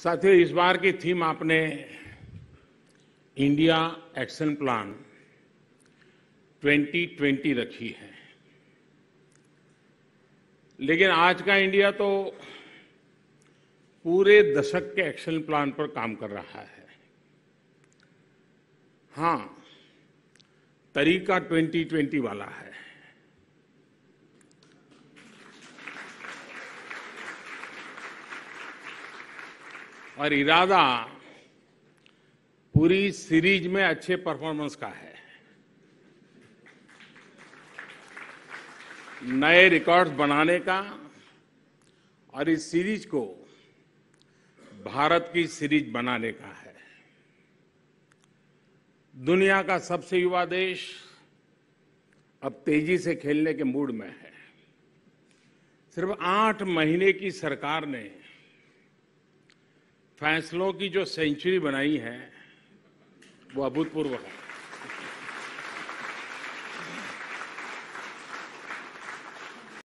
साथियों इस बार की थीम आपने इंडिया एक्शन प्लान 2020 रखी है लेकिन आज का इंडिया तो पूरे दशक के एक्शन प्लान पर काम कर रहा है हाँ तरीका 2020 वाला है और इरादा पूरी सीरीज में अच्छे परफॉर्मेंस का है नए रिकॉर्ड्स बनाने का और इस सीरीज को भारत की सीरीज बनाने का है दुनिया का सबसे युवा देश अब तेजी से खेलने के मूड में है सिर्फ आठ महीने की सरकार ने फैसलों की जो सेंचुरी बनाई है वो अभूतपूर्व है